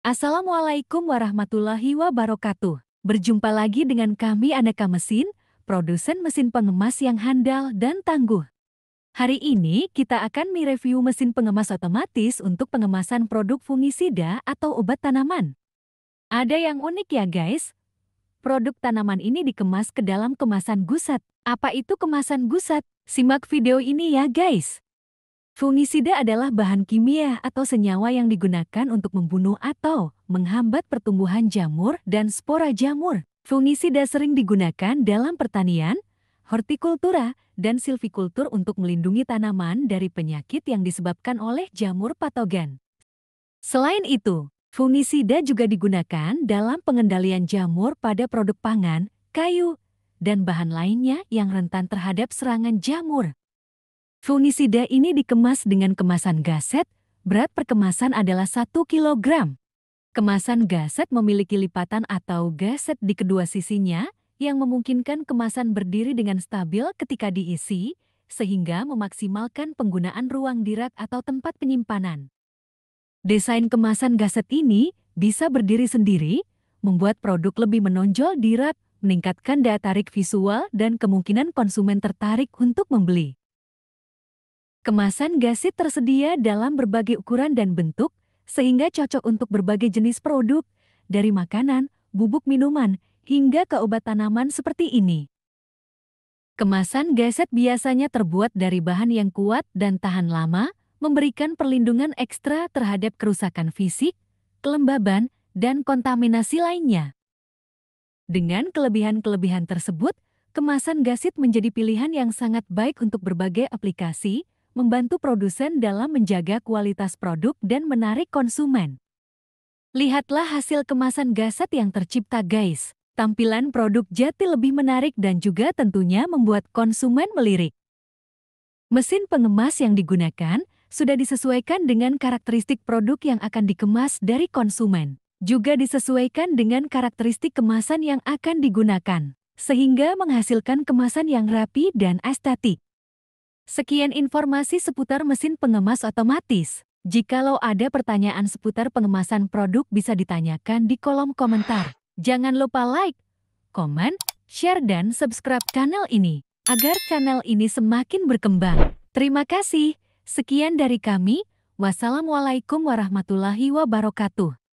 Assalamualaikum warahmatullahi wabarakatuh. Berjumpa lagi dengan kami Aneka Mesin, produsen mesin pengemas yang handal dan tangguh. Hari ini kita akan mereview mesin pengemas otomatis untuk pengemasan produk fungisida atau obat tanaman. Ada yang unik ya guys. Produk tanaman ini dikemas ke dalam kemasan gusat. Apa itu kemasan gusat? Simak video ini ya guys. Fungisida adalah bahan kimia atau senyawa yang digunakan untuk membunuh atau menghambat pertumbuhan jamur dan spora jamur. Fungisida sering digunakan dalam pertanian, hortikultura, dan silvikultur untuk melindungi tanaman dari penyakit yang disebabkan oleh jamur patogen. Selain itu, fungisida juga digunakan dalam pengendalian jamur pada produk pangan, kayu, dan bahan lainnya yang rentan terhadap serangan jamur. Fungisida ini dikemas dengan kemasan gaset, berat perkemasan adalah 1 kg. Kemasan gaset memiliki lipatan atau gaset di kedua sisinya yang memungkinkan kemasan berdiri dengan stabil ketika diisi, sehingga memaksimalkan penggunaan ruang dirak atau tempat penyimpanan. Desain kemasan gaset ini bisa berdiri sendiri, membuat produk lebih menonjol di rak, meningkatkan daya tarik visual dan kemungkinan konsumen tertarik untuk membeli. Kemasan gasit tersedia dalam berbagai ukuran dan bentuk, sehingga cocok untuk berbagai jenis produk, dari makanan, bubuk minuman, hingga ke obat tanaman seperti ini. Kemasan gasit biasanya terbuat dari bahan yang kuat dan tahan lama, memberikan perlindungan ekstra terhadap kerusakan fisik, kelembaban, dan kontaminasi lainnya. Dengan kelebihan-kelebihan tersebut, kemasan gasit menjadi pilihan yang sangat baik untuk berbagai aplikasi, membantu produsen dalam menjaga kualitas produk dan menarik konsumen. Lihatlah hasil kemasan gaset yang tercipta guys. Tampilan produk jati lebih menarik dan juga tentunya membuat konsumen melirik. Mesin pengemas yang digunakan sudah disesuaikan dengan karakteristik produk yang akan dikemas dari konsumen. Juga disesuaikan dengan karakteristik kemasan yang akan digunakan sehingga menghasilkan kemasan yang rapi dan estetik. Sekian informasi seputar mesin pengemas otomatis. Jikalau ada pertanyaan seputar pengemasan produk bisa ditanyakan di kolom komentar. Jangan lupa like, komen, share dan subscribe channel ini agar channel ini semakin berkembang. Terima kasih. Sekian dari kami. Wassalamualaikum warahmatullahi wabarakatuh.